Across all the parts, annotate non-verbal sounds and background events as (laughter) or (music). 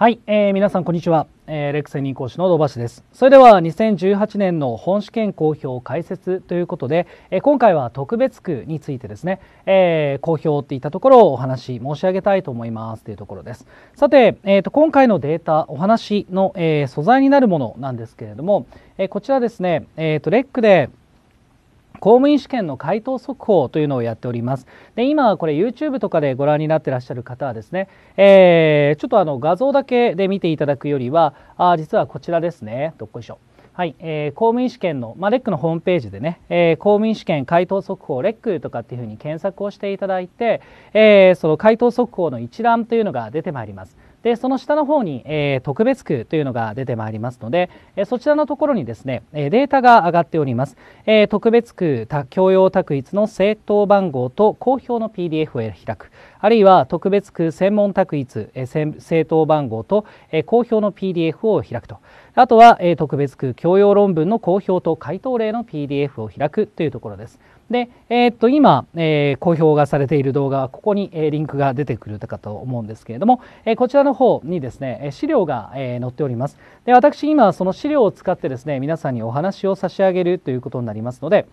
はい、えー、皆さんこんにちは、えー、レクセニー講師の土橋ですそれでは2018年の本試験公表解説ということで、えー、今回は特別区についてですね、えー、公表っていったところをお話申し上げたいと思いますというところですさて、えーと、今回のデータお話の、えー、素材になるものなんですけれども、えー、こちらですね、えーとレックで公務員試験の回答速報というのをやっております。で、今これ YouTube とかでご覧になってらっしゃる方はですね、えー、ちょっとあの画像だけで見ていただくよりは、あ実はこちらですね。どっこいしょ。はい、えー、公務員試験の、まあ、レックのホームページでね、えー、公務員試験回答速報レックとかっていうふうに検索をしていただいて、えー、その回答速報の一覧というのが出てまいります。でその下の方に、え特別区というのが出てまいりますので、えそちらのところにですね、えデータが上がっております、え特別区教養択一の政党番号と公表の PDF を開くあるいは特別区専門択一、え政党番号と、え公表の PDF を開くとあとは、え特別区教養論文の公表と回答例の PDF を開くというところです。で、えー、っと今、えー、公表がされている動画は、ここに、えー、リンクが出てくるかと思うんですけれども、えー、こちらの方にですね資料が、えー、載っておりますで私今その資料を使ってですね皆さんにお話を差し上げるということになりますので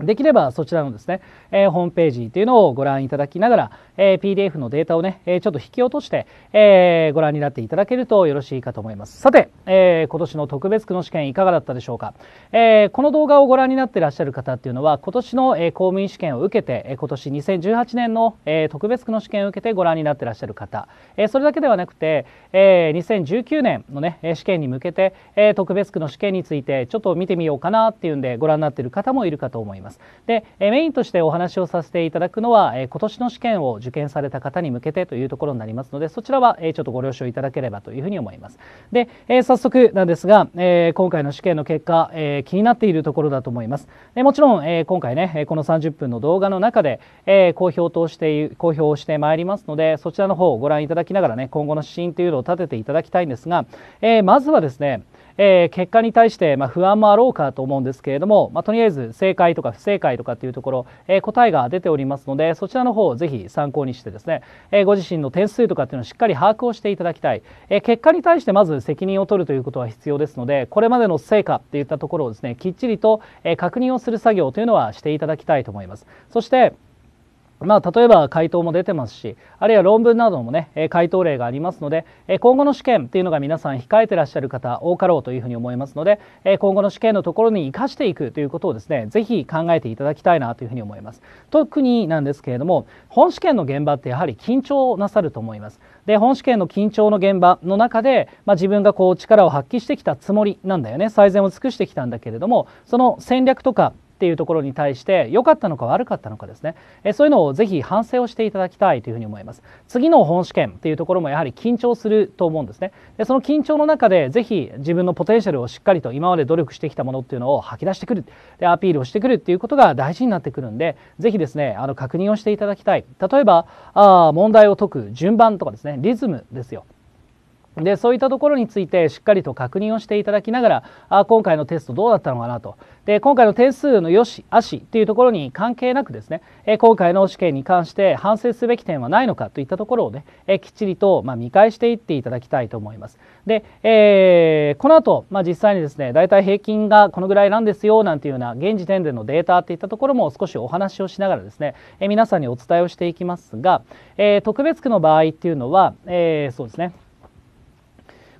できればそちらのですね、えー、ホームページというのをご覧いただきながら、えー、PDF のデータをね、えー、ちょっと引き落として、えー、ご覧になっていただけるとよろしいかと思います。さて、えー、今年の特別区の試験いかがだったでしょうか、えー、この動画をご覧になっていらっしゃる方っていうのは、今年の、えー、公務員試験を受けて、今年2018年の、えー、特別区の試験を受けてご覧になっていらっしゃる方、えー、それだけではなくて、えー、2019年のね、試験に向けて、えー、特別区の試験についてちょっと見てみようかなっていうんでご覧になっている方もいるかと思います。ます。で、えメインとしてお話をさせていただくのは、え今年の試験を受験された方に向けてというところになりますので、そちらは、えちょっとご了承いただければというふうに思います。で、え早速なんですが、え今回の試験の結果、え気になっているところだと思います。でもちろん、え今回ね、この30分の動画の中で、え公表として公表をしてまいりますので、そちらの方をご覧いただきながらね、今後の指針というのを立てていただきたいんですが、えまずはですね、えー、結果に対して、まあ、不安もあろうかと思うんですけれども、まあ、とりあえず正解とか不正解とかっていうところ、えー、答えが出ておりますのでそちらの方をぜひ参考にしてですね、えー、ご自身の点数とかっていうのをしっかり把握をしていただきたい、え結果に対してまず責任を取るということは必要ですのでこれまでの成果っていったところをですねきっちりと、え確認をする作業というのはしていただきたいと思います。そしてまあ、例えば回答も出てますしあるいは論文などもね回答例がありますので今後の試験っていうのが皆さん控えてらっしゃる方多かろうというふうに思いますので今後の試験のところに生かしていくということをですね是非考えていただきたいなというふうに思います特になんですけれども本試験の現場ってやはり緊張なさると思いますで本試験の緊張の現場の中で、まあ、自分がこう力を発揮してきたつもりなんだよね最善を尽くしてきたんだけれどもその戦略とかっていうところに対して良かったのか悪かったのかですね、えそういうのをぜひ反省をしていただきたいというふうに思います次の本試験っていうところもやはり緊張すると思うんですねでその緊張の中でぜひ自分のポテンシャルをしっかりと今まで努力してきたものっていうのを吐き出してくるでアピールをしてくるっていうことが大事になってくるんでぜひですねあの確認をしていただきたい例えばあ問題を解く順番とかですねリズムですよでそういったところについてしっかりと確認をしていただきながらあ今回のテストどうだったのかなとで今回の点数の良し悪しというところに関係なくですね、え今回の試験に関して反省すべき点はないのかといったところをね、えきっちりと、ま見返していっていただきたいと思います。で、えー、この後、まあ、実際にですね大体平均がこのぐらいなんですよなんていうような現時点でのデータっていったところも少しお話をしながらですね、え皆さんにお伝えをしていきますが、えー、特別区の場合っていうのは、えー、そうですね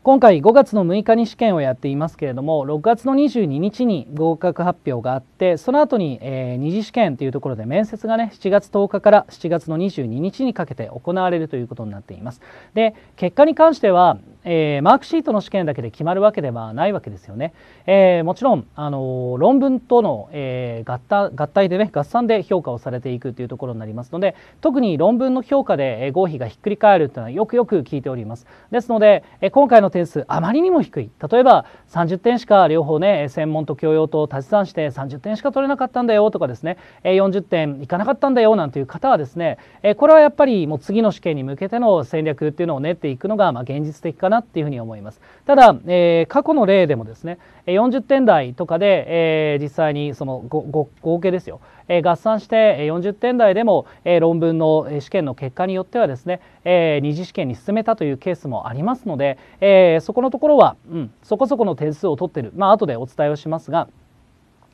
今回5月の6日に試験をやっていますけれども6月の22日に合格発表があってその後に、えー、二次試験というところで面接がね7月10日から7月の22日にかけて行われるということになっていますで結果に関しては、えー、マークシートの試験だけで決まるわけではないわけですよね、えー、もちろん、あの論文との、え合体でね合算で評価をされていくというところになりますので特に論文の評価で合否がひっくり返るというのはよくよく聞いておりますですので、え今回の点数あまりにも低い例えば30点しか両方ね専門と教養と足し算して30点しか取れなかったんだよとかですね40点いかなかったんだよなんていう方はですねこれはやっぱりもう次の試験に向けての戦略っていうのを練っていくのがま現実的かなっていうふうに思いますただ、え過去の例でもですね40点台とかで、え実際にその合計ですよえ合算して40点台でも、え論文の試験の結果によってはですね、え二次試験に進めたというケースもありますので、えそこのところは、うん、そこそこの点数を取ってるまあ後でお伝えをしますが。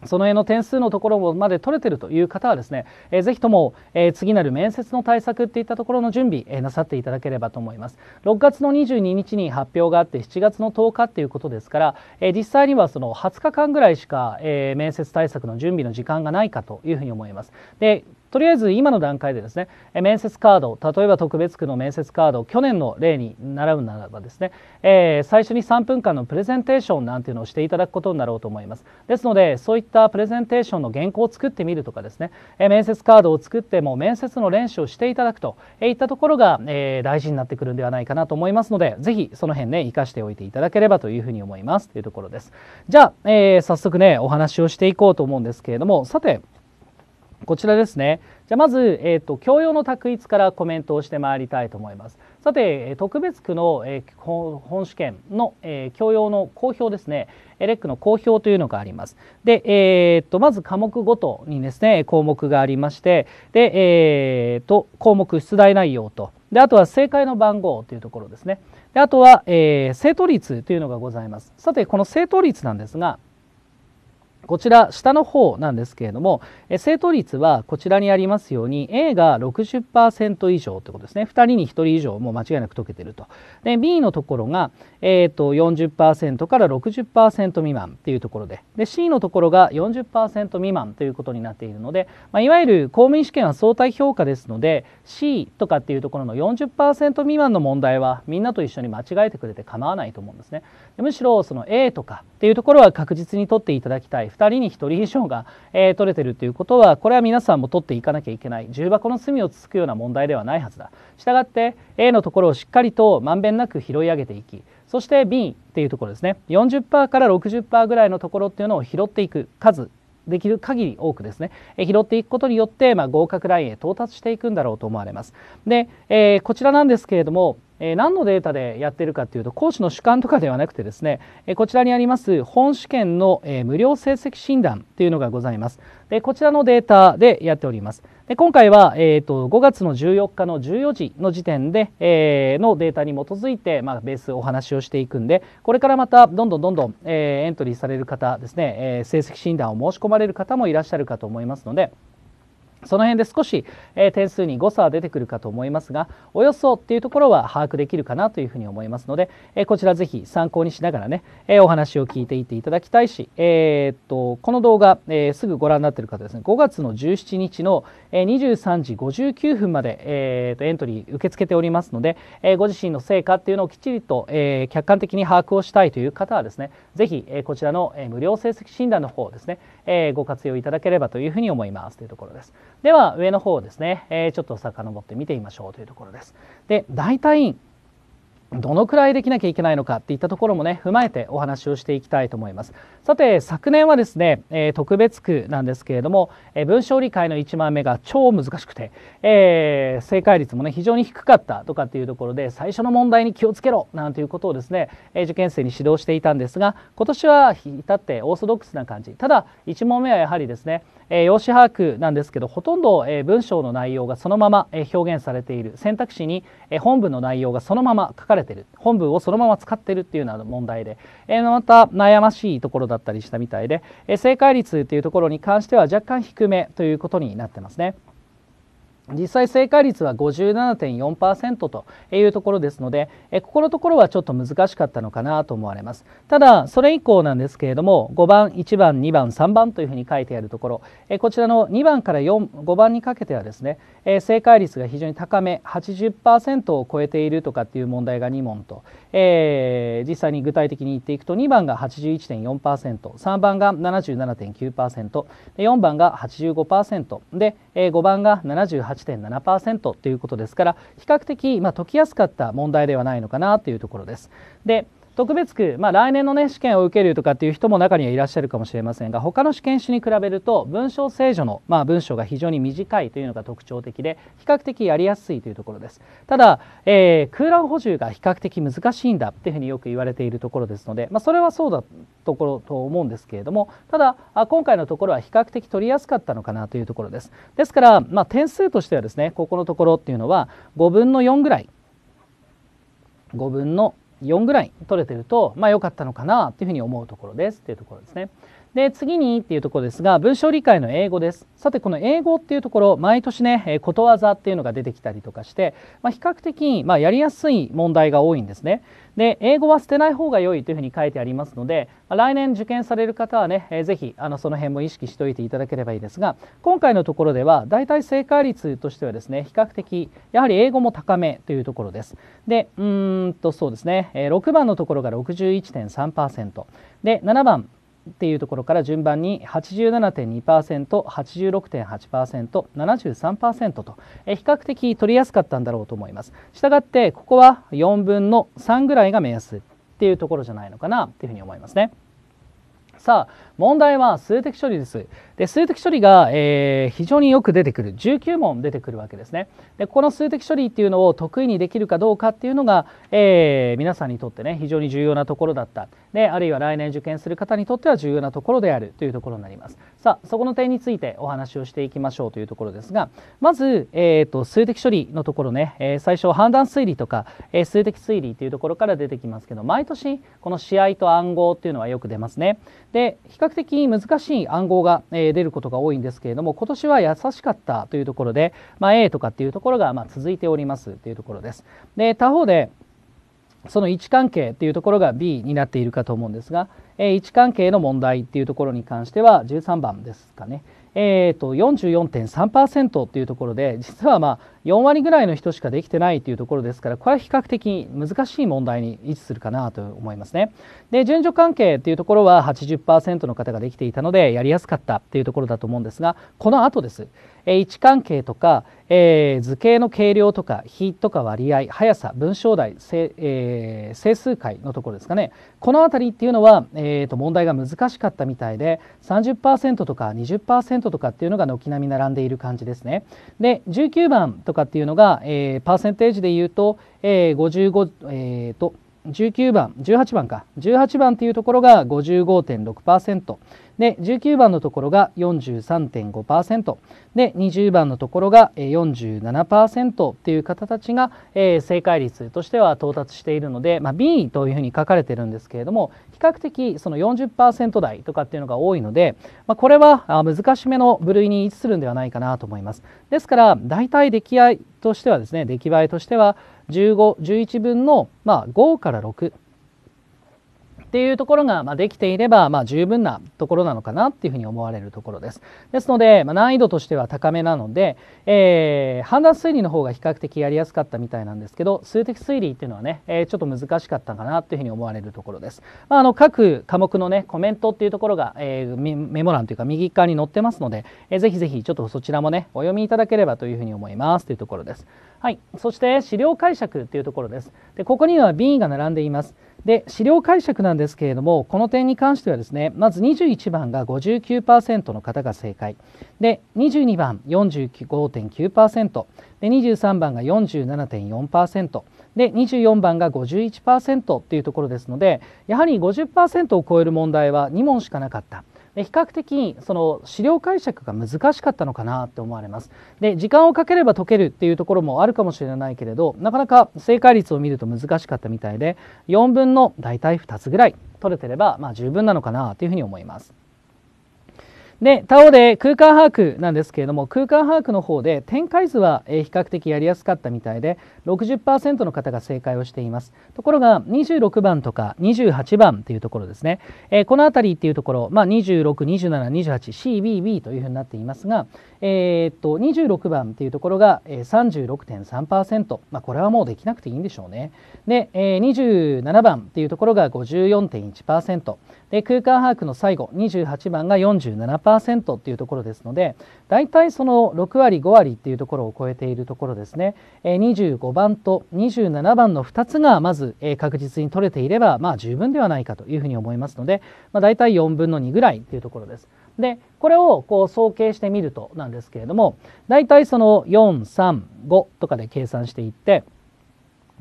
その辺の点数のところまで取れているという方はですね、えー、ぜひとも、えー、次なる面接の対策といったところの準備、えー、なさっていただければと思います。6月の22日に発表があって7月の10日ということですから、えー、実際にはその20日間ぐらいしか、えー、面接対策の準備の時間がないかというふうに思います。でとりあえず今の段階でですね面接カード例えば特別区の面接カード去年の例に習うならばですね、えー、最初に3分間のプレゼンテーションなんていうのをしていただくことになろうと思いますですのでそういったプレゼンテーションの原稿を作ってみるとかですね、え面接カードを作っても面接の練習をしていただくといったところが、えー、大事になってくるんではないかなと思いますのでぜひその辺ね生かしておいていただければというふうに思いますというところですじゃあ、え早速ねお話をしていこうと思うんですけれどもさてこちらですね。じゃまず、えーと、教養の択一からコメントをしてまいりたいと思います。さて特別区の、えー、本試験の、えー、教養の公表ですねエレックの公表というのがあります。で、えー、っとまず科目ごとにですね項目がありましてで、えー、っと項目出題内容とであとは正解の番号というところですねであとは、えー、正答率というのがございます。さてこの正答率なんですがこちら下の方なんですけれども正答率はこちらにありますように A が60%以上ということですね2人に1人以上もう間違いなく解けてるとで B のところが、えーと、40%から60%未満っていうところでで C のところが40%未満ということになっているので、まあ、いわゆる公務員試験は相対評価ですので C とかっていうところの40%未満の問題はみんなと一緒に間違えてくれて構わないと思うんですねむしろその A とかっていうところは確実に取っていただきたい2人に1人以上が、えー、取れてるということはこれは皆さんも取っていかなきゃいけない重箱の隅をつつくような問題ではないはずだ。したがって A のところをしっかりとまんべんなく拾い上げていきそして B っていうところですね40%から60%ぐらいのところっていうのを拾っていく数できる限り多くですね、え拾っていくことによって、まあ、合格ラインへ到達していくんだろうと思われます。で、えー、こちらなんですけれどもえ何のデータでやってるかっていうと講師の主観とかではなくてですね、えこちらにあります本試験の、え無料成績診断というのがございますでこちらのデータでやっておりますで今回は、えーと、と5月の14日の14時の時点で、えー、のデータに基づいて、まあ、ベースお話をしていくんでこれからまたどんどんどんどん、えー、エントリーされる方ですね、えー、成績診断を申し込まれる方もいらっしゃるかと思いますのでその辺で少し、え点数に誤差は出てくるかと思いますがおよそっていうところは把握できるかなというふうに思いますので、えこちらぜひ参考にしながらね、えお話を聞いていっていただきたいし、えー、っとこの動画、えすぐご覧になっている方ですね5月の17日の、え23時59分まで、えー、っとエントリー受け付けておりますので、えご自身の成果っていうのをきっちりと、え客観的に把握をしたいという方はですねぜひ、えこちらの、え無料成績診断の方をですね、えご活用いただければというふうに思いますというところです。では上の方ですね、えー、ちょっと遡って見てみましょうというところです。で大体どのくらいできなきゃいけないのかっていったところもね踏まえてお話をしていきたいと思いますさて昨年はですね、えー、特別区なんですけれども、えー、文章理解の1枚目が超難しくて、えー、正解率もね非常に低かったとかっていうところで最初の問題に気をつけろなんていうことをですね、え受験生に指導していたんですが今年は至ってオーソドックスな感じただ1問目はやはりですね、え用紙把握なんですけどほとんど、え文章の内容がそのまま、え表現されている選択肢に、え本文の内容がそのまま書かれてる本文をそのまま使ってるっていうような問題で、えまた悩ましいところだったりしたみたいで、え正解率というところに関しては若干低めということになってますね。実際正解率は57.4%というところですのでえここのところはちょっと難しかったのかなと思われますただそれ以降なんですけれども5番1番2番3番というふうに書いてあるところえこちらの2番から5番にかけてはですねえ正解率が非常に高め80%を超えているとかっていう問題が2問とえー、実際に具体的に言っていくと2番が 81.4%3 番が 77.9%4 番が85%で、えー、5番が78.7%ということですから比較的、まあ、解きやすかった問題ではないのかなというところです。で特別区、まあ、来年の、ね、試験を受けるとかっていう人も中にはいらっしゃるかもしれませんが他の試験種に比べると文章制御の、まあ、文章が非常に短いというのが特徴的で比較的やりやすいというところですただ、えー、空欄補充が比較的難しいんだっていうふうによく言われているところですので、まあ、それはそうだところと思うんですけれどもただ今回のところは比較的取りやすかったのかなというところですですから、まあ、点数としてはですねここのところっていうのは5分の4ぐらい5分の4 4ぐらい取れてるとまあ良かったのかなというふうに思うところですっていうところですね。で、次にっていうところですが、文章理解の英語です。さて、この英語っていうところ、毎年ね、えことわざっていうのが出てきたりとかして、まあ、比較的、まあ、やりやすい問題が多いんですね。で、英語は捨てない方が良いというふうに書いてありますので、まあ、来年受験される方はね、えー、ぜひ、あの、その辺も意識しておいていただければいいですが、今回のところでは、だいたい正解率としてはですね、比較的、やはり英語も高めというところです。で、うーんと、そうですね、え6番のところが61.3%。で、7番、っていうところから順番に 87.2%86.8%73% と比較的取りやすかったんだろうと思います。したがってここは4分の3ぐらいが目安っていうところじゃないのかなっていうふうに思いますね。さあ問題は数的処理です。で数的処理が、えー、非常によく出てくる19問出てくるわけですね。でこの数的処理っていうのを得意にできるかどうかっていうのが、えー、皆さんにとってね非常に重要なところだったであるいは来年受験する方にとっては重要なところであるというところになります。さあそこの点についてお話をしていきましょうというところですがまず、えーと、数的処理のところね、えー、最初判断推理とか、え数的推理っていうところから出てきますけど毎年この試合と暗号っていうのはよく出ますね。で比較的難しい暗号が、えー、出ることが多いんですけれども今年は優しかったというところで、まあ、A とかっていうところが、まあ、続いておりますというところです。で他方でその位置関係っていうところが B になっているかと思うんですが、えー、位置関係の問題っていうところに関しては13番ですかね。えーと、44.3%っていうところで実はまあ4割ぐらいの人しかできてないというところですからこれは比較的難しい問題に位置するかなと思いますね。で順序関係というところは80%の方ができていたのでやりやすかったというところだと思うんですがこの後です。位置関係とか、えー、図形の計量とか比とか割合速さ文章題えー、整数解のところですかねこの辺りっていうのは、えー、と問題が難しかったみたいで30%とか20%とかっていうのが軒並み並んでいる感じですね。で19番とかっていうのが、えー、パーセンテージで言うと、えー、55、えー、と、19番18番か18番というところが55.6%で19番のところが43.5%で20番のところが47%っていう方たちが、えー、正解率としては到達しているので、まあ、B というふうに書かれてるんですけれども比較的その40%台とかっていうのが多いので、まあ、これは難しめの部類に位置するんではないかなと思います。ですから大体出来合いとしてはですね出来栄えとしては15、11分の、まあ、5から6。っていうところが、まあ、できていれば、まあ、十分なところなのかなっていうふうに思われるところです。ですので、まあ、難易度としては高めなので、えー、判断推理の方が比較的やりやすかったみたいなんですけど数的推理っていうのはね、えちょっと難しかったかなというふうに思われるところです。まあ、あの各科目のねコメントっていうところが、えメモ欄というか右側に載ってますので、えー、ぜひぜひちょっとそちらもねお読みいただければというふうに思いますというところです。はい、そして資料解釈っていうところです。でここには B が並んでいます。で資料解釈なんですけれどもこの点に関してはですねまず21番が59%の方が正解で22番45.9%で23番が47.4%で24番が51%というところですのでやはり50%を超える問題は2問しかなかった。比較的その資料解釈が難しかったのかなって思われます。で時間をかければ解けるっていうところもあるかもしれないけれどなかなか正解率を見ると難しかったみたいで4分の大体2つぐらい取れてればまあ十分なのかなというふうに思います。で他方で空間把握なんですけれども空間把握の方で展開図は比較的やりやすかったみたいで60%の方が正解をしていますところが26番とか28番っていうところですね、えー、この辺りっていうところ、まあ26、262728CBB というふうになっていますが、えー、っと26番っていうところが36.3%、まあ、これはもうできなくていいんでしょうねで、えー、27番っていうところが54.1%、で空間把握の最後28番が47%っていうところですので大体その6割5割っていうところを超えているところですね25番と27番の2つがまず確実に取れていればまあ十分ではないかというふうに思いますので、まあ、大体4分の2ぐらいっていうところです。でこれをこう総計してみるとなんですけれども大体その435とかで計算していって。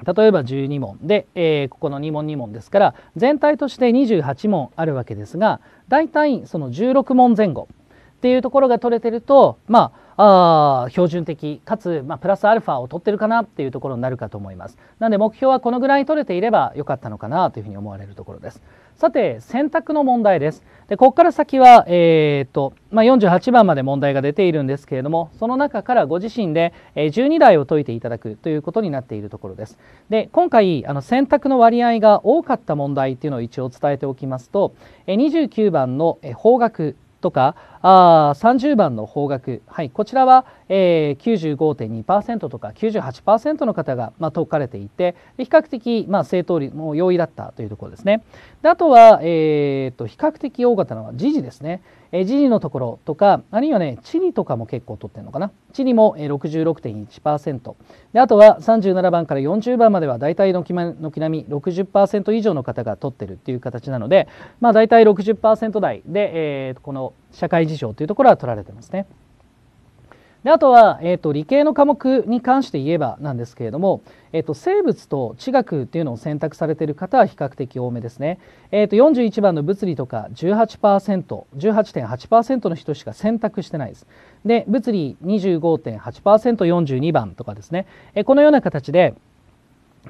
例えば12問で、えー、ここの2問2問ですから全体として28問あるわけですが大体その16問前後っていうところが取れてると、まあ、あ標準的かつ、まあ、プラスアルファを取ってるかなっていうところになるかと思います。なので目標はこのぐらい取れていればよかったのかなというふうに思われるところです。さて選択の問題です。でここから先は、えーとまあ、48番まで問題が出ているんですけれどもその中からご自身で12台を解いていただくということになっているところです。で今回あの選択の割合が多かった問題っていうのを一応伝えておきますと29番の方角とかあ30番の方角、はい、こちらは、えー、95.2%とか98%の方が、まあ、解かれていて比較的、まあ、正答率も容易だったというところですね。であとは、えーと、比較的多かったのは時事ですね。えー、時事のところとかあるいはね地理とかも結構取ってるのかな地理も、えー、66.1%であとは37番から40番までは大体軒並み60%以上の方が取ってるっていう形なので、まあ、大体60%台で、えー、この「社会事情というところは取られてますね。であとは、えーと、理系の科目に関して言えばなんですけれども、えーと、生物と地学っていうのを選択されている方は比較的多めですね、えーと、と41番の物理とか 18%18.8% の人しか選択してないですで物理 25.8%42 番とかですね、えー、このような形で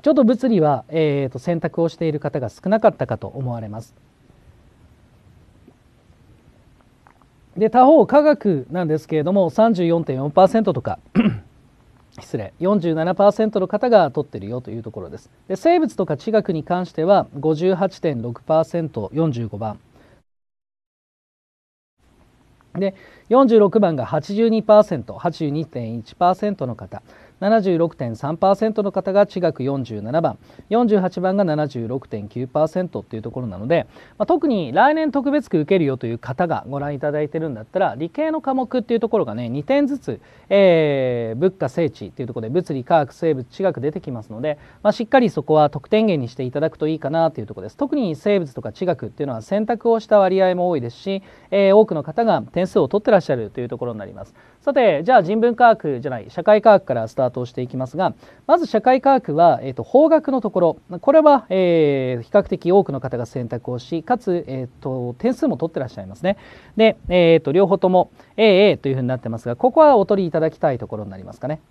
ちょっと物理は、えー、と選択をしている方が少なかったかと思われます。で他方科学なんですけれども34.4%とか (clears throat) 失礼47%の方が取ってるよというところですで生物とか地学に関しては 58.6%45 番で46番が 82%82.1% の方76.3%の方が地学47番48番が76.9%というところなので、まあ、特に来年特別区受けるよという方がご覧いただいてるんだったら理系の科目っていうところがね2点ずつ、えー、物価聖地っていうところで物理科学生物地学出てきますので、まあ、しっかりそこは得点源にしていただくといいかなというところです特に生物とか地学っていうのは選択をした割合も多いですし、えー、多くの方が点数を取ってらっしゃるというところになりますさてじゃあ人文科学じゃない社会科学からスタートしていきますがまず社会科学は、えーと、法学のところこれは、えー、比較的多くの方が選択をしかつ、えーと、点数も取ってらっしゃいますね。で、えーと、と両方とも AA というふうになってますがここはお取りいただきたいところになりますかね。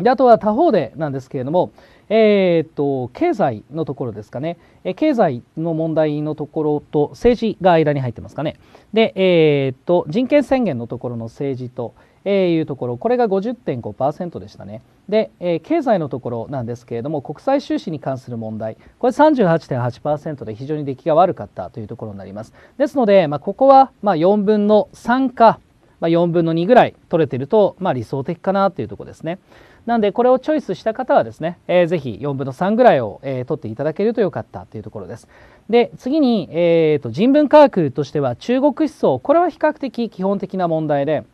であとは他方でなんですけれども、えーと、経済のところですかね、え経済の問題のところと政治が間に入ってますかね、で、えーと、人権宣言のところの政治と、えいうところ、これが50.5%でしたね。で、え経済のところなんですけれども、国際収支に関する問題、これ38.8%で非常に出来が悪かったというところになります。ですので、まあ、ここはま4分の3か、まあ、4分の2ぐらい取れてると、まあ、理想的かなというところですね。なんでこれをチョイスした方はですね、えー、ぜひ4分の3ぐらいを、えー、取っていただけるとよかったというところです。で次に、えーと、と人文科学としては中国思想これは比較的基本的な問題で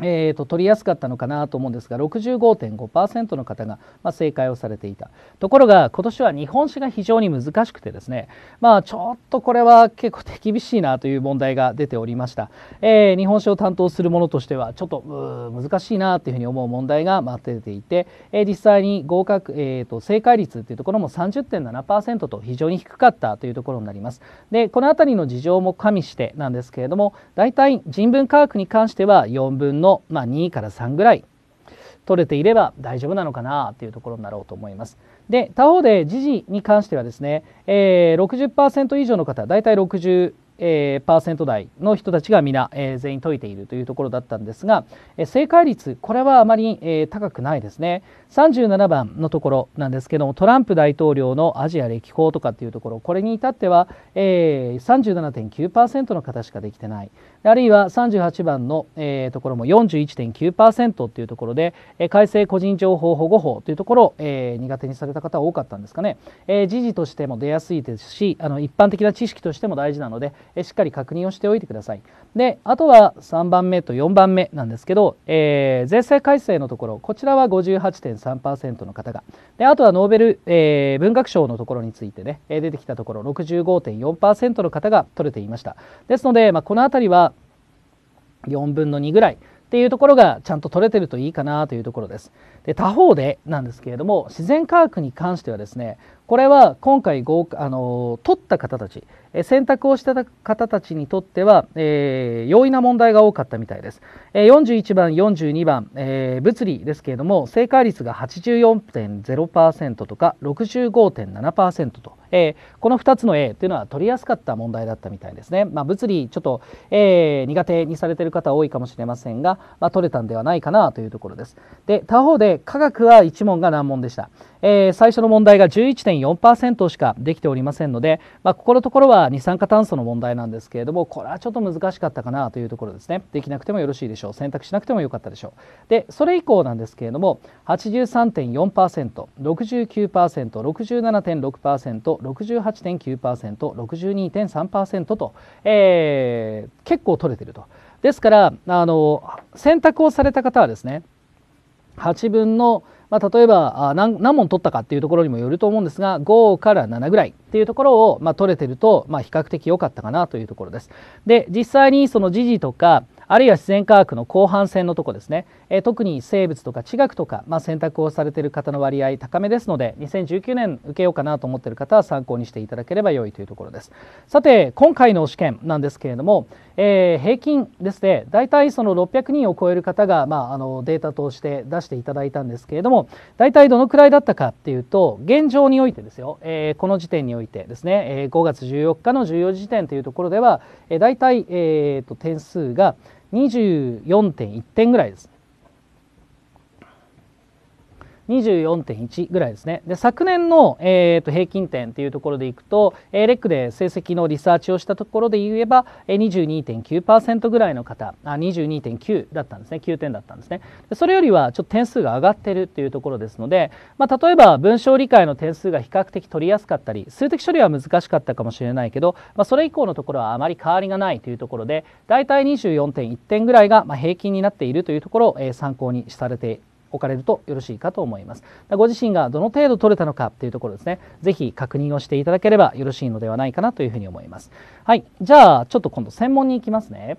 えーと、取りやすかったのかなと思うんですが65.5%の方が、まあ、正解をされていたところが今年は日本史が非常に難しくてですねまあちょっとこれは結構手厳しいなという問題が出ておりました、えー、日本史を担当するものとしてはちょっと難しいなというふうに思う問題が出ていて、えー、実際に合格、えーと、正解率というところも30.7%と非常に低かったというところになりますでこの辺りの事情も加味してなんですけれども大体人文科学に関しては4分のの、まあ、2から3ぐらい取れていれば大丈夫なのかなというところになろうと思います。で他方で時事に関してはですね、えー、60%以上の方大体60えー、パーセント台の人たちが皆、えー、全員解いているというところだったんですが、えー、正解率これはあまり、えー、高くないですね37番のところなんですけどもトランプ大統領のアジア歴訪とかっていうところこれに至っては、えー、37.9%の方しかできてないあるいは38番の、えー、ところも41.9%というところで、えー、改正個人情報保護法というところを、えー、苦手にされた方多かったんですかね、えー、時事としても出やすいですしあの一般的な知識としても大事なので、えー、しっかり確認をしておいてくださいであとは3番目と4番目なんですけど、えー、税制改正のところこちらは58.3%の方がであとはノーベル、えー、文学賞のところについてね出てきたところ65.4%の方が取れていましたですので、まあ、この辺りは4分の2ぐらいっていうところがちゃんと取れてるといいかなというところです。で他方でなんですけれども自然科学に関してはですねこれは今回あの取った方たち選択をした方たちにとっては、えー、容易な問題が多かったみたいです。え41番、42番、えー、物理ですけれども、正解率が84.0%とか65.7%と、えー、この2つの A というのは取りやすかった問題だったみたいですね。まあ、物理、ちょっと、え苦手にされている方多いかもしれませんが、まあ、取れたんではないかなというところです。で、他方で科学は1問が難問でした。えー、最初の問題が11.4%しかできておりませんので、まあ、ここのところは二酸化炭素の問題なんですけれどもこれはちょっと難しかったかなというところですねできなくてもよろしいでしょう選択しなくてもよかったでしょうでそれ以降なんですけれども 83.4%69%67.6%68.9%62.3% と、えー、結構取れてると。ですからあの選択をされた方はですね8分のまあ、例えば何何問取ったかっていうところにもよると思うんですが5から7ぐらいっていうところを、まあ、取れてると、まあ、比較的良かったかなというところです。で実際にその時事とかあるいは自然科学の後半戦のとこですね、え特に生物とか地学とか、まあ、選択をされている方の割合高めですので2019年受けようかなと思っている方は参考にしていただければ良いというところですさて今回の試験なんですけれども、えー、平均ですね大体その600人を超える方が、まあ、あのデータとして出していただいたんですけれども大体どのくらいだったかっていうと現状においてですよ、えー、この時点においてですね、え5月14日の14時点というところでは、えー、大体、えーと、点数が、24.1点ぐらいです。24.1ぐらいですねで昨年の、えー、と平均点というところでいくと、えー、レックで成績のリサーチをしたところで言えば、えー、22.9%ぐらいの方あ22.9だったんですね9点だったんですねそれよりはちょっと点数が上がってるというところですので、まあ、例えば文章理解の点数が比較的取りやすかったり数的処理は難しかったかもしれないけど、まあ、それ以降のところはあまり変わりがないというところでだいたい24.1点ぐらいが、まあ、平均になっているというところを、えー、参考にされて置かれるとよろしいかと思います。ご自身がどの程度取れたのかというところですね、ぜひ確認をしていただければよろしいのではないかなというふうに思います。はい、じゃあちょっと今度専門に行きますね。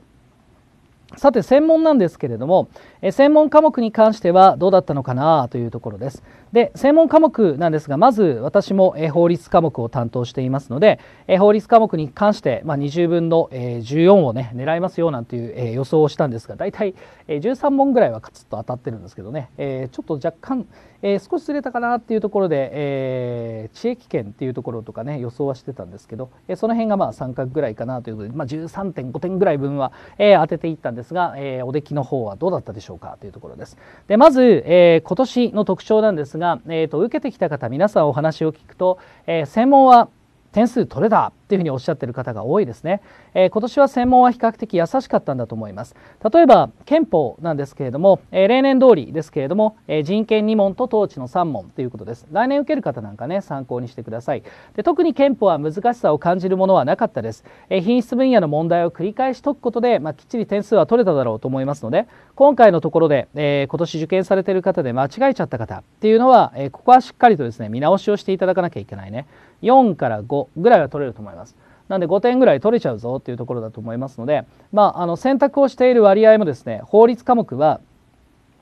さて専門なんですけれども、え専門科目に関してはどうだったのかなというところです。で専門科目なんですがまず私も、え法律科目を担当していますので、え法律科目に関して、まあ、20分の、え14をね狙いますよなんていう、え予想をしたんですが大体、え13問ぐらいはカツッと当たってるんですけどね、えちょっと若干、え少しずれたかなっていうところで、え地域圏っていうところとかね予想はしてたんですけど、えその辺がまあ三角ぐらいかなということで、まあ、13.5点ぐらい分は、え当てていったんですですが、えー、お出来の方はどうだったでしょうかというところです。でまず、えー、今年の特徴なんですが、えーと、受けてきた方皆さんお話を聞くと、え専門は点数取れたっていうふにおっしゃってる方が多いですね、えー、今年は専門は比較的優しかったんだと思います例えば憲法なんですけれども、えー、例年通りですけれども、えー、人権2問と統治の3問ということです来年受ける方なんかね参考にしてくださいで特に憲法は難しさを感じるものはなかったです、え品質分野の問題を繰り返し解くことで、まあ、きっちり点数は取れただろうと思いますので今回のところで、え今年受験されてる方で間違えちゃった方っていうのは、えここはしっかりとですね見直しをしていただかなきゃいけないね4から5ぐらいは取れると思います。なんで5点ぐらい取れちゃうぞっていうところだと思いますので、まあ、あの選択をしている割合もですね法律科目は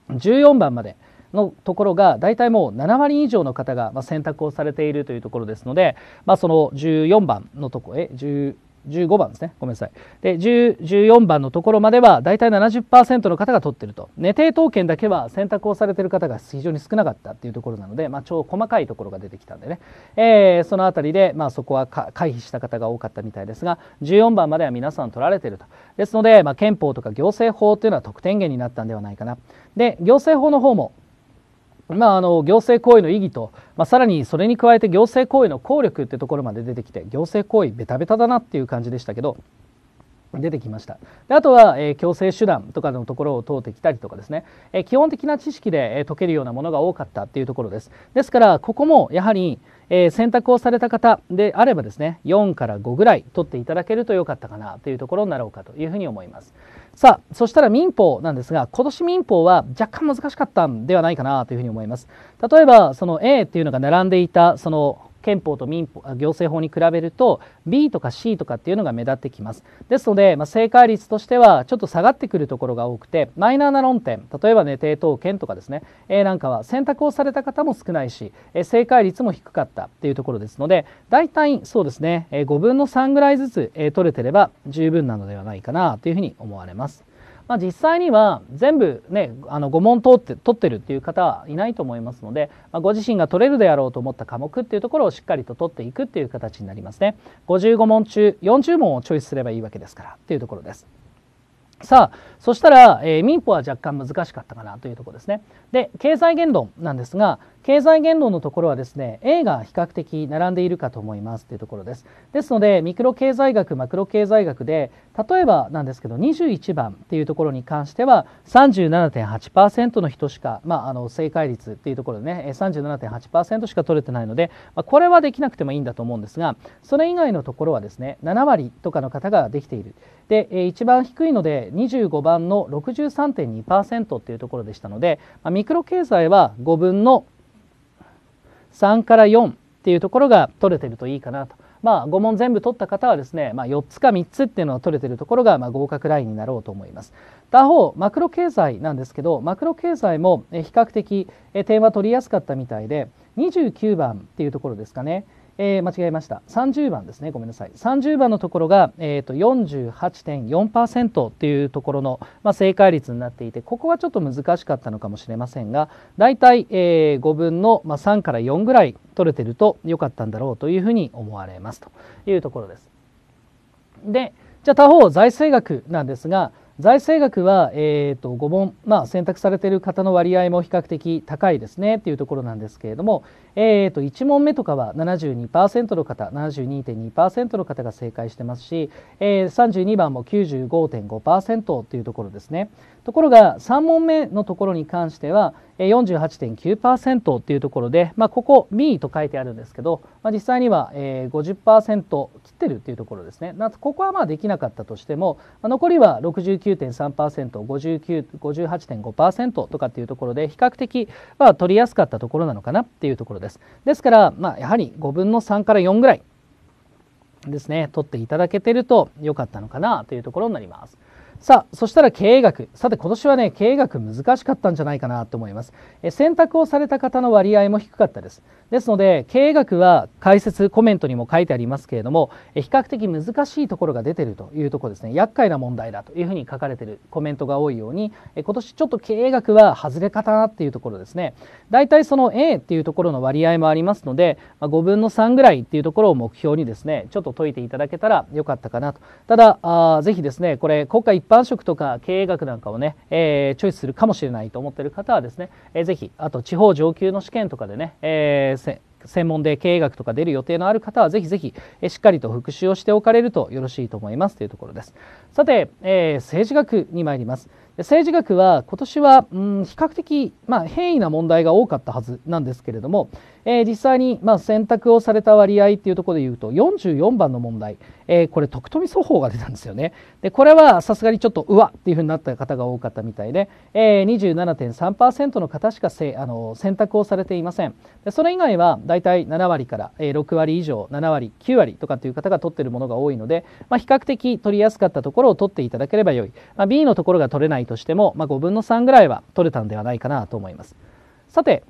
14番までのところが大体もう7割以上の方が選択をされているというところですので、まあ、その14番のとこへ1 15番ですねごめんなさいで14番のところまでは大体70%の方が取ってると寝定当権だけは選択をされてる方が非常に少なかったっていうところなので、まあ、超細かいところが出てきたんでね、えー、その辺りで、まあ、そこは回避した方が多かったみたいですが14番までは皆さん取られてるとですので、まあ、憲法とか行政法というのは得点源になったんではないかなで行政法の方もまあ、あの行政行為の意義と、まあ、さらにそれに加えて行政行為の効力ってところまで出てきて行政行為ベタベタだなっていう感じでしたけど出てきましたであとは、えー、強制手段とかのところを通ってきたりとかですね、えー、基本的な知識で、えー、解けるようなものが多かったっていうところですですからここもやはり、えー、選択をされた方であればですね4から5ぐらい取っていただけると良かったかなというところになろうかというふうに思いますさあそしたら民法なんですが今年民法は若干難しかったんではないかなというふうに思います例えばその A っていうのが並んでいたその憲法と民法行政法に比べると B とか C とかっていうのが目立ってきますですので、まあ、正解率としてはちょっと下がってくるところが多くてマイナーな論点例えばね抵当権とかですね、A、なんかは選択をされた方も少ないし、え正解率も低かったっていうところですので大体そうですね、え5分の3ぐらいずつ、え取れてれば十分なのではないかなというふうに思われます。まあ、実際には全部、ね、あの5問通って取ってるっていう方はいないと思いますので、まあ、ご自身が取れるであろうと思った科目っていうところをしっかりと取っていくっていう形になりますね。55問中40問をチョイスすればいいわけですからっていうところです。さあそしたら、えー、民法は若干難しかったかなというところですね。で経済言論なんですが経済言論のところはですね A が比較的並んでいるかと思いますというところです。ですのでミクロ経済学マクロ経済学で例えばなんですけど21番っていうところに関しては37.8%の人しか、まあ、あの正解率っていうところでね37.8%しか取れてないので、まあ、これはできなくてもいいんだと思うんですがそれ以外のところはですね7割とかの方ができている。で、えー、一番低いので25番の63.2%っていうところでしたので、あ、ミクロ経済は5分の3から4っていうところが取れてるといいかなと。まあ、5問全部取った方はですね、まあ、4つか3つっていうのは取れてるところが、まあ、合格ラインになろうと思います。他方マクロ経済なんですけどマクロ経済も比較的点は取りやすかったみたいで29番っていうところですかね。えー、間違えました30番ですねごめんなさい30番のところが、えーと、48.4%っていうところの、まあ、正解率になっていてここはちょっと難しかったのかもしれませんが大体、えー、5分の、まあ、3から4ぐらい取れてると良かったんだろうというふうに思われますというところです。でじゃあ他方財政学なんですが財政学は、えーと、5問、まあ、選択されている方の割合も比較的高いですねというところなんですけれども、えーと、と1問目とかは72%の方72.2%の方が正解してますし、えー、32番も95.5%というところですねところが3問目のところに関しては、48.9%っていうところで、まあ、ここ「ミー」と書いてあるんですけど、まあ、実際には50%切ってるっていうところですねここはまあできなかったとしても残りは 69.3%58.5% とかっていうところで比較的ま取りやすかったところなのかなっていうところですですからまあやはり5分の3から4ぐらいですね取っていただけてると良かったのかなというところになります。さあ、そしたら経営学。さて、今年はね、経営学難しかったんじゃないかなと思います。え選択をされた方の割合も低かったです。ですので、経営学は解説、コメントにも書いてありますけれども、え比較的難しいところが出てるというところですね。厄介な問題だというふうに書かれてるコメントが多いように、え今年ちょっと経営学は外れ方なっていうところですね。だいたいその A っていうところの割合もありますので、ま5分の3ぐらいっていうところを目標にですね、ちょっと解いていただけたらよかったかなと。ただ、あぜひですね、これ、国家一般般職とか経営学なんかをね、えー、チョイスするかもしれないと思ってる方はですね、えー、ぜひあと地方上級の試験とかでね、えー、専門で経営学とか出る予定のある方はぜひぜひしっかりと復習をしておかれるとよろしいと思いますというところですさて、えー、政治学に参ります政治学は今年は、うん、比較的、まあ、変異な問題が多かったはずなんですけれども、えー、実際に、まあ、選択をされた割合というところでいうと44番の問題、えー、これ徳富双法が出たんですよねでこれはさすがにちょっとうわっていうふうになった方が多かったみたいで、えー、27.3%の方しかせあの選択をされていませんでそれ以外はだいたい7割から、え6割以上7割9割とかという方が取っているものが多いので、まあ、比較的取りやすかったところを取っていただければよい、まあ、B のところが取れないないとしても、まあ、5分の3ぐらいは取れたんではないかなと思います。さて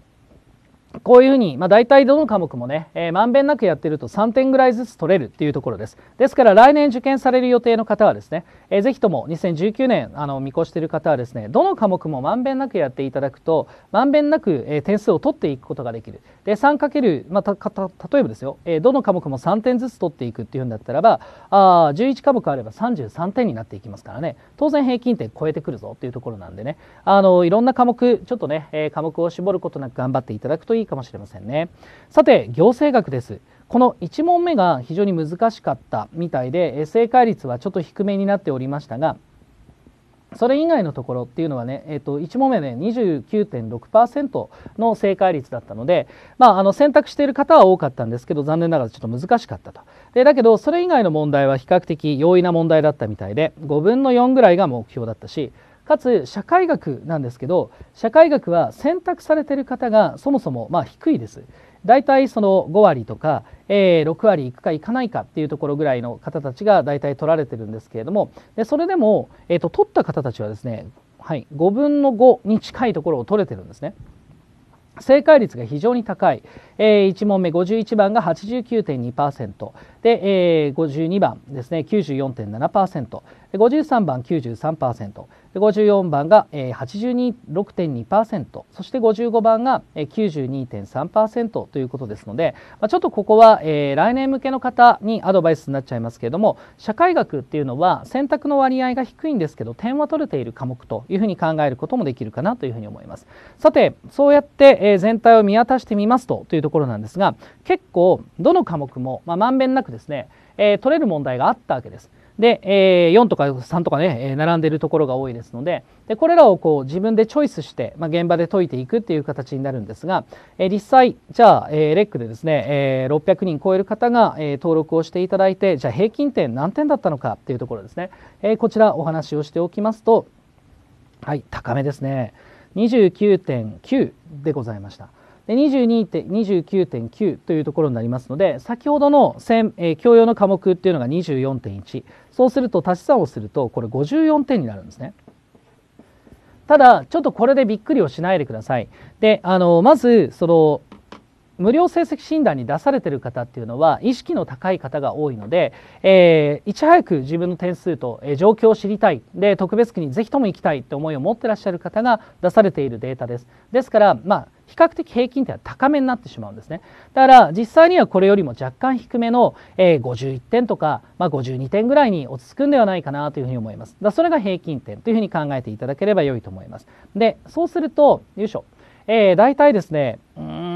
こういうふうに、まあ、大体どの科目もね、えー、まんべんなくやってると3点ぐらいずつ取れるっていうところです。ですから来年受験される予定の方はですね、えー、ぜひとも2019年あの見越している方はですねどの科目もまんべんなくやっていただくとまんべんなく、えー、点数を取っていくことができるで 3× まあ、たた例えばですよ、えー、どの科目も3点ずつ取っていくっていうんだったらばあ11科目あれば33点になっていきますからね当然平均点超えてくるぞっていうところなんでねあのいろんな科目ちょっとね、えー、科目を絞ることなく頑張っていただくといいかもしれませんねさて行政学ですこの1問目が非常に難しかったみたいで正解率はちょっと低めになっておりましたがそれ以外のところっていうのはね、えっと1問目で、ね、29.6%の正解率だったので、まあ、あの選択している方は多かったんですけど残念ながらちょっと難しかったとでだけどそれ以外の問題は比較的容易な問題だったみたいで5分の4ぐらいが目標だったしかつ社会学なんですけど社会学は選択されている方がそもそもま低いです大体その5割とか、えー、6割いくかいかないかっていうところぐらいの方たちが大体取られてるんですけれどもでそれでも、えーと、取った方たちはですね、はい、5分の5に近いところを取れてるんですね。正解率が非常に高い、えー、1問目51番が89.2%で、えー、52番ですね94.7%で53番93%。で54番が、えー、8 6 2そして55番が、えー、92.3%ということですので、まあ、ちょっとここは、えー、来年向けの方にアドバイスになっちゃいますけれども社会学っていうのは選択の割合が低いんですけど点は取れている科目というふうに考えることもできるかなというふうに思います。さてそうやって、えー、全体を見渡してみますとというところなんですが結構どの科目も、まあ、んべんなくですね、えー、取れる問題があったわけです。で、え4とか3とかね、え並んでるところが多いですのででこれらをこう自分でチョイスして、まあ、現場で解いていくっていう形になるんですが、え実際じゃあ、えレックでですね、え600人超える方が、え登録をしていただいてじゃあ平均点何点だったのかっていうところですね、えこちらお話をしておきますとはい高めですね29.9でございました。で22.29.9というところになりますので先ほどの線、えー、教養の科目っていうのが24.1そうすると足し算をするとこれ54点になるんですね。ただちょっとこれでびっくりをしないでください。であのまずその無料成績診断に出されてる方っていうのは意識の高い方が多いので、えー、いち早く自分の点数と、えー、状況を知りたいで特別区にぜひとも行きたいって思いを持ってらっしゃる方が出されているデータですですからまあ比較的平均点は高めになってしまうんですねだから実際にはこれよりも若干低めの、えー、51点とか、まあ、52点ぐらいに落ち着くんではないかなというふうに思いますだそれが平均点というふうに考えていただければ良いと思いますでそうするとよいしょ、えー、大体ですねうん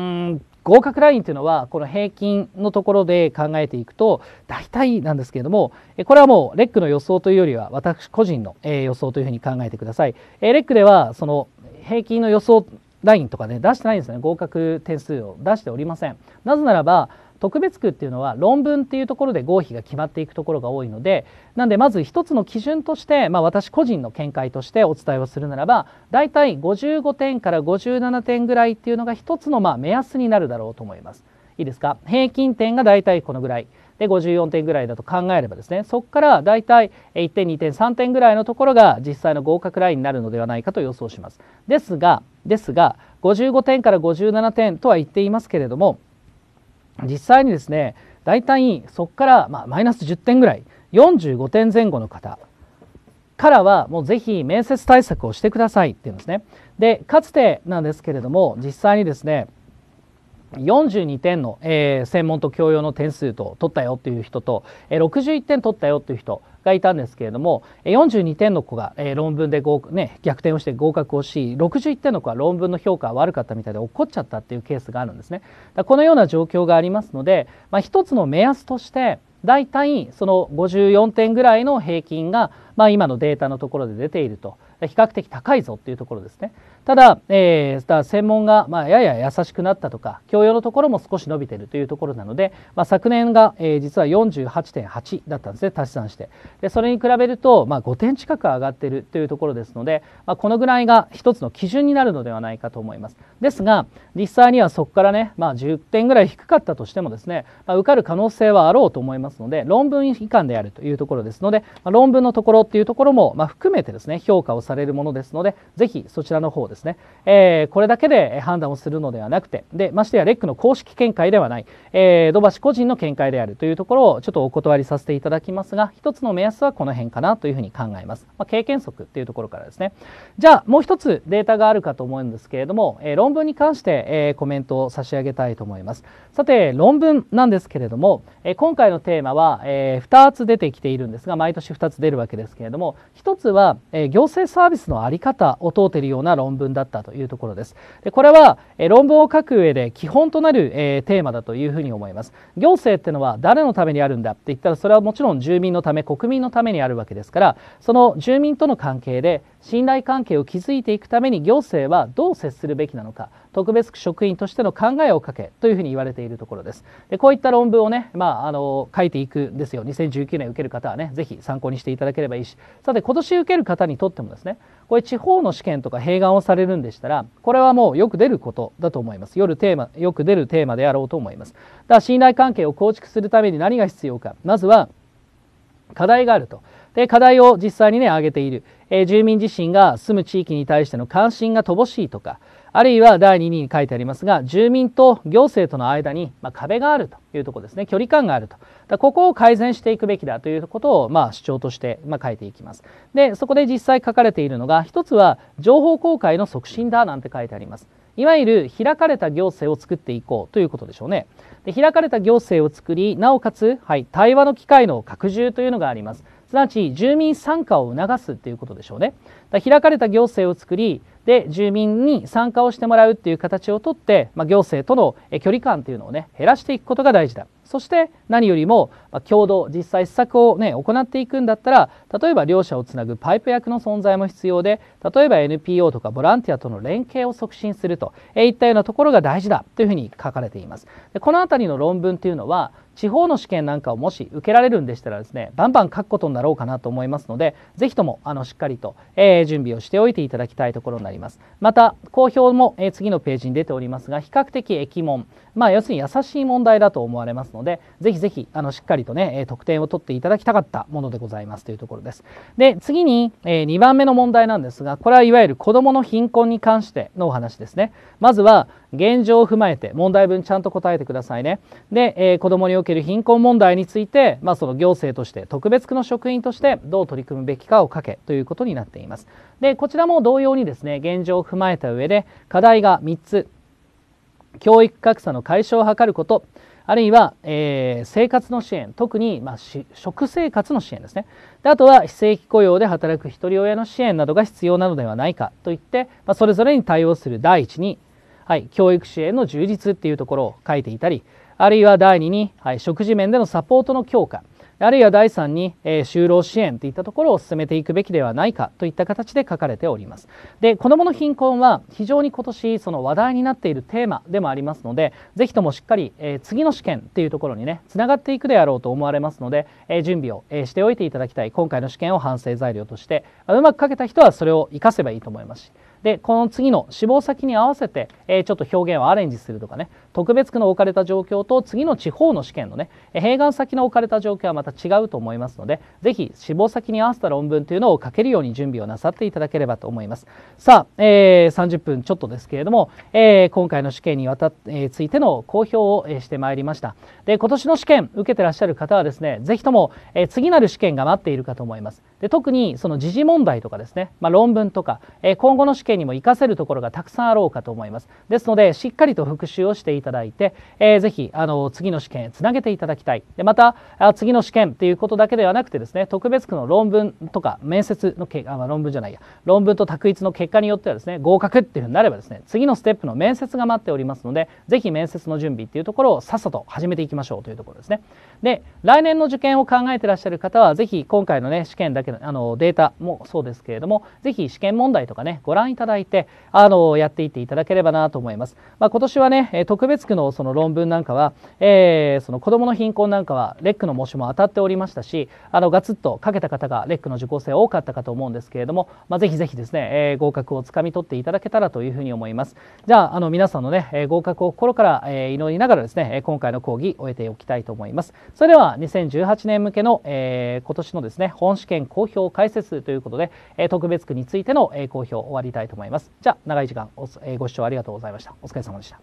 合格ラインというのはこの平均のところで考えていくと大体なんですけれどもこれはもうレックの予想というよりは私個人の予想というふうに考えてください。レックではその平均の予想ラインとかね出してないんですね合格点数を出しておりません。なぜならば特別区っていうのは論文っていうところで合否が決まっていくところが多いのでなんでまず一つの基準として、まあ、私個人の見解としてお伝えをするならば大体55点から57点ぐらいっていうのが一つのまあ目安になるだろうと思います。いいですか平均点が大体このぐらいで54点ぐらいだと考えればですねそこからだいたい1点2点3点ぐらいのところが実際の合格ラインになるのではないかと予想しますですがですが55点から57点とは言っていますけれども実際にですね大体そこからまあマイナス10点ぐらい45点前後の方からはもうぜひ面接対策をしてくださいっていうんですね。でかつてなんですけれども実際にですね42点の、えー、専門と教養の点数と取ったよという人と、えー、61点取ったよという人がいたんですけれども42点の子が、えー、論文で合、ね、逆転をして合格をし61点の子は論文の評価が悪かったみたいで怒っちゃったっていうケースがあるんですね。だこのような状況がありますので、まあ、一つの目安として大体その54点ぐらいの平均が、まあ、今のデータのところで出ていると。比較的高いぞというところですねただ,、えー、だ専門が、まあ、やや優しくなったとか教養のところも少し伸びているというところなので、まあ、昨年が、えー、実は48.8だったんですね足し算してでそれに比べると、まあ、5点近く上がっているというところですので、まあ、このぐらいが一つの基準になるのではないかと思いますですが実際にはそこからね、まあ、10点ぐらい低かったとしてもですね、まあ、受かる可能性はあろうと思いますので論文以下であるというところですので、まあ、論文のところっていうところも、まあ、含めてですね評価をされるものですので、ぜひそちらの方ですね、えー、これだけで判断をするのではなくて、で、ましてやレックの公式見解ではない、えー、土橋個人の見解であるというところをちょっとお断りさせていただきますが、一つの目安はこの辺かなというふうに考えます。まあ、経験則っていうところからですね。じゃあ、もう一つデータがあるかと思うんですけれども、えー、論文に関して、えコメントを差し上げたいと思います。さて、論文なんですけれども、え今回のテーマは、え2つ出てきているんですが、毎年2つ出るわけですけれども、1つは、え行政サービスの在り方を問うているような論文だったというところです。でこれは、え論文を書く上で基本となる、えテーマだというふうに思います。行政ってのは誰のためにあるんだって言ったらそれはもちろん住民のため国民のためにあるわけですからその住民との関係で信頼関係を築いていくために行政はどう接するべきなのか特別区職員としての考えをかけというふうに言われているところです。でこういった論文をね、まあ、あの書いていくんですよ2019年受ける方はね是非参考にしていただければいいしさて今年受ける方にとってもですねこれ地方の試験とか併願をされるんでしたらこれはもうよく出ることだと思います夜テーマよく出るテーマであろうと思いますだから信頼関係を構築するために何が必要かまずは課題があるとで課題を実際にね挙げている、えー、住民自身が住む地域に対しての関心が乏しいとかあるいは第2に書いてありますが住民と行政との間に、ま壁があるというとこですね距離感があるとだここを改善していくべきだということを、ま主張として、ま書いていきますでそこで実際書かれているのが一つは情報公開の促進だなんて書いてありますいわゆる開かれた行政を作っていこうということでしょうねで開かれた行政を作りなおかつ、はい、対話の機会の拡充というのがありますすなわち住民参加を促すということでしょうね。だ開かれた行政を作りで住民に参加をしてもらうっていう形をとって、まあ、行政との距離感というのをね減らしていくことが大事だそして何よりも、まあ、共同実際施策を、ね、行っていくんだったら例えば両者をつなぐパイプ役の存在も必要で例えば NPO とかボランティアとの連携を促進すると、えー、いったようなところが大事だというふうに書かれています。でこの辺りの論文というのは地方の試験なんかをもし受けられるんでしたらですねバンバン書くことになろうかなと思いますので是非ともあのしっかりと、えー、準備をしておいていただきたいところになりますまた公表も、えー、次のページに出ておりますが比較的駅門まあ要するに優しい問題だと思われますので、ぜひぜひ、あの、しっかりとね、得点を取っていただきたかったものでございますというところです。で、次に、え2番目の問題なんですが、これはいわゆる子供の貧困に関してのお話ですね。まずは、現状を踏まえて問題文ちゃんと答えてくださいね。で、えー、子どもにおける貧困問題について、まあ、その行政として特別区の職員としてどう取り組むべきかをかけということになっています。でこちらも同様にですね現状を踏まえた上で課題が3つ教育格差の解消を図ることあるいは、えー、生活の支援特に、まあ、食生活の支援ですねであとは非正規雇用で働くひとり親の支援などが必要なのではないかといって、まあ、それぞれに対応する第一に、はい、教育支援の充実っていうところを書いていたりあるいは第二に、はい、食事面でのサポートの強化あるいは第3に、えー、就労支援といったところを進めていくべきではないかといった形で書かれております。で、子どもの貧困は非常に今年その話題になっているテーマでもありますので、ぜひともしっかり、えー、次の試験っていうところにね、つながっていくであろうと思われますので、えー、準備を、えしておいていただきたい。今回の試験を反省材料として、うまく書けた人はそれを活かせばいいと思いますし。でこの次の志望先に合わせて、えー、ちょっと表現をアレンジするとかね特別区の置かれた状況と次の地方の試験のね併願先の置かれた状況はまた違うと思いますので是非志望先に合わせた論文というのを書けるように準備をなさっていただければと思いますさあ、えー、30分ちょっとですけれども、えー、今回の試験にわた、えー、ついての公表を、えしてまいりましたで今年の試験受けてらっしゃる方はですね是非とも、え次なる試験が待っているかと思いますで特にその時事問題とかですね、まあ、論文とか、え今後の試験生にも活かせるところがたくさんあろうかと思いますですのでしっかりと復習をしていただいて、えー、ぜひあの次の試験へつなげていただきたいでまたあ次の試験ということだけではなくてですね特別区の論文とか面接の結果論文じゃないや論文と択一の結果によってはですね合格っていうふうになればですね次のステップの面接が待っておりますのでぜひ面接の準備っていうところをさっさと始めていきましょうというところですねで来年の受験を考えてらっしゃる方はぜひ今回のね試験だけのあのデータもそうですけれどもぜひ試験問題とかねご覧いいただいてあのやっていっていただければなと思います。まあ、今年はね特別区のその論文なんかは、えー、その子どもの貧困なんかはレックの模試も当たっておりましたしあのガツッとかけた方がレックの受講生多かったかと思うんですけれども、まあ、ぜひぜひですね、えー、合格をつかみ取っていただけたらというふうに思います。じゃああの皆さんのね、え合格を心から、え祈りながらですね今回の講義終えておきたいと思います。それでは2018年向けの、えー、今年のですね本試験公表解説ということで、え特別区についての、え公表終わりたいいと思います。じゃあ、長い時間ご視聴ありがとうございました。お疲れ様でした。